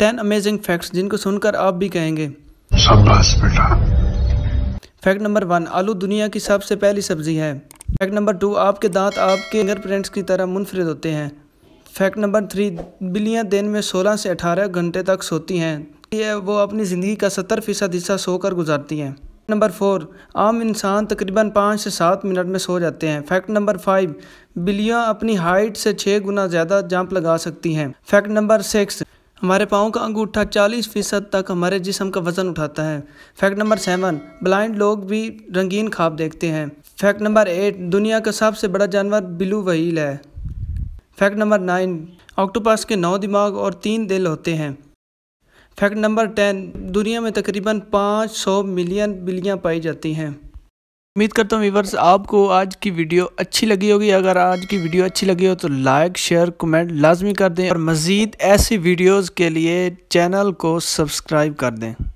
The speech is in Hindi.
टेन अमेजिंग फैक्ट्स जिनको सुनकर आप भी कहेंगे फैक्ट नंबर वन आलू दुनिया की सबसे पहली सब्जी है फैक्ट नंबर टू आपके दांत आपके फिंगरप्रिंट्स की तरह मुनफरद होते हैं फैक्ट नंबर थ्री बिल्लियाँ दिन में 16 से 18 घंटे तक सोती हैं ये वो अपनी ज़िंदगी का सत्तर फ़ीसद हिस्सा सोकर गुजारती हैं नंबर फोर आम इंसान तकरीबन पाँच से सात मिनट में सो जाते हैं फैक्ट नंबर फाइव बिल्लियाँ अपनी हाइट से छः गुना ज़्यादा जंप लगा सकती हैं फैक्ट नंबर सिक्स हमारे पाँव का अंगूठा 40 फीसद तक हमारे जिसम का वजन उठाता है फैक्ट नंबर सेवन ब्लाइंड लोग भी रंगीन ख्वाब देखते हैं फैक्ट नंबर एट दुनिया का सबसे बड़ा जानवर बिलू वहील है फैक्ट नंबर नाइन ऑक्टोपस के नौ दिमाग और तीन दिल होते हैं फैक्ट नंबर टेन दुनिया में तकरीबन 500 मिलियन बिलियाँ पाई जाती हैं उम्मीद करता हूँ व्यूवर्स आपको आज की वीडियो अच्छी लगी होगी अगर आज की वीडियो अच्छी लगी हो तो लाइक शेयर कमेंट लाजमी कर दें और मज़ीद ऐसी वीडियोज़ के लिए चैनल को सब्सक्राइब कर दें